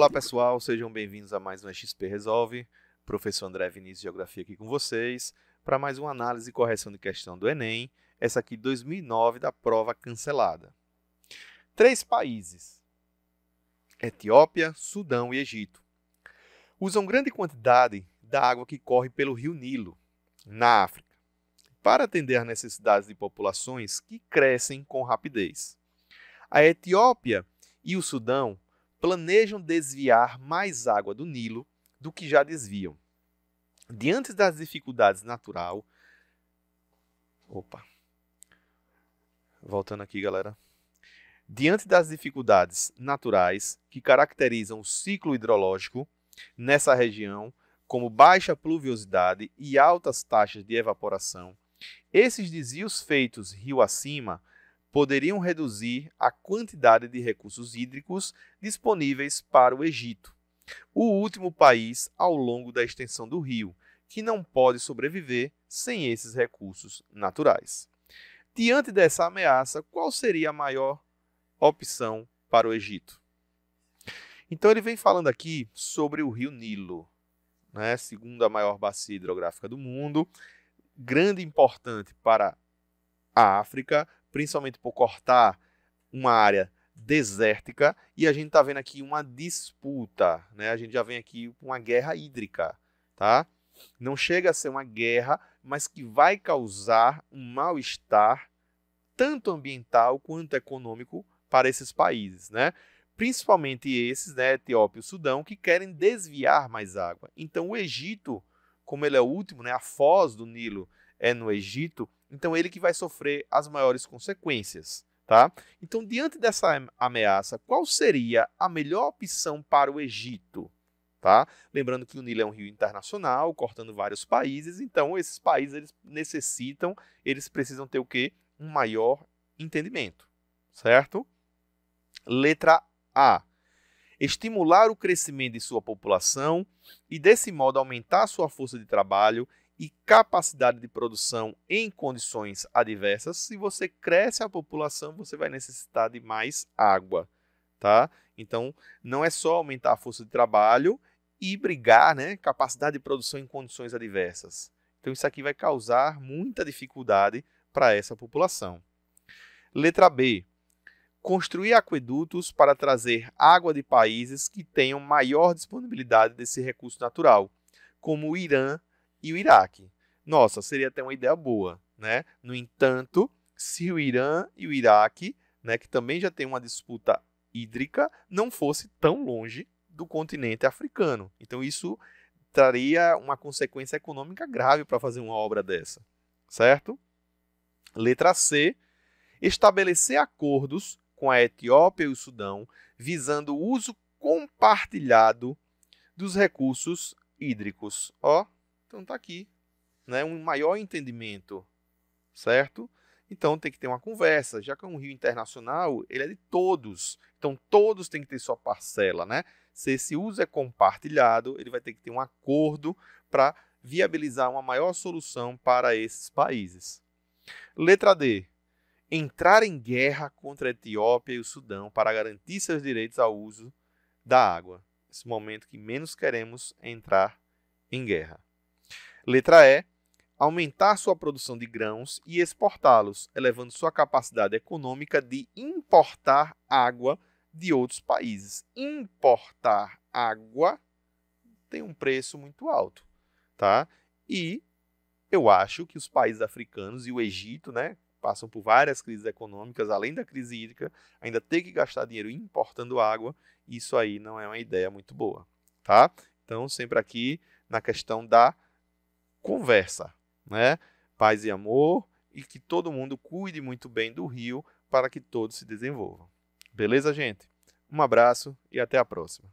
Olá pessoal, sejam bem-vindos a mais um XP Resolve. Professor André Vinícius de Geografia aqui com vocês para mais uma análise e correção de questão do Enem, essa aqui 2009 da prova cancelada. Três países: Etiópia, Sudão e Egito. Usam grande quantidade da água que corre pelo rio Nilo, na África, para atender às necessidades de populações que crescem com rapidez. A Etiópia e o Sudão planejam desviar mais água do Nilo do que já desviam. Diante das dificuldades natural, opa. Voltando aqui, galera. Diante das dificuldades naturais que caracterizam o ciclo hidrológico nessa região, como baixa pluviosidade e altas taxas de evaporação, esses desvios feitos rio acima poderiam reduzir a quantidade de recursos hídricos disponíveis para o Egito, o último país ao longo da extensão do rio, que não pode sobreviver sem esses recursos naturais. Diante dessa ameaça, qual seria a maior opção para o Egito? Então ele vem falando aqui sobre o rio Nilo, né, segunda maior bacia hidrográfica do mundo, grande e importante para a África, principalmente por cortar uma área desértica, e a gente está vendo aqui uma disputa, né? A gente já vem aqui com uma guerra hídrica, tá? Não chega a ser uma guerra, mas que vai causar um mal-estar tanto ambiental quanto econômico para esses países, né? Principalmente esses, né, Etiópia e Sudão, que querem desviar mais água. Então o Egito, como ele é o último, né, a foz do Nilo é no Egito, então ele que vai sofrer as maiores consequências, tá? Então diante dessa ameaça, qual seria a melhor opção para o Egito? Tá? Lembrando que o Nilo é um rio internacional, cortando vários países, então esses países eles necessitam, eles precisam ter o quê? Um maior entendimento, certo? Letra A. Estimular o crescimento de sua população e desse modo aumentar sua força de trabalho e capacidade de produção em condições adversas, se você cresce a população, você vai necessitar de mais água, tá? Então, não é só aumentar a força de trabalho e brigar, né, capacidade de produção em condições adversas. Então, isso aqui vai causar muita dificuldade para essa população. Letra B. Construir aquedutos para trazer água de países que tenham maior disponibilidade desse recurso natural, como o Irã, e o Iraque. Nossa, seria até uma ideia boa, né? No entanto, se o Irã e o Iraque, né, que também já tem uma disputa hídrica, não fosse tão longe do continente africano. Então isso traria uma consequência econômica grave para fazer uma obra dessa, certo? Letra C, estabelecer acordos com a Etiópia e o Sudão visando o uso compartilhado dos recursos hídricos. Ó, então tá aqui, né? Um maior entendimento, certo? Então tem que ter uma conversa, já que é um rio internacional, ele é de todos. Então todos têm que ter sua parcela, né? Se esse uso é compartilhado, ele vai ter que ter um acordo para viabilizar uma maior solução para esses países. Letra D. Entrar em guerra contra a Etiópia e o Sudão para garantir seus direitos ao uso da água. Esse momento que menos queremos é entrar em guerra. Letra E. Aumentar sua produção de grãos e exportá-los, elevando sua capacidade econômica de importar água de outros países. Importar água tem um preço muito alto, tá? E eu acho que os países africanos e o Egito, né, passam por várias crises econômicas, além da crise hídrica, ainda ter que gastar dinheiro importando água, isso aí não é uma ideia muito boa, tá? Então, sempre aqui na questão da conversa, né? Paz e amor e que todo mundo cuide muito bem do rio para que todos se desenvolvam. Beleza, gente? Um abraço e até a próxima.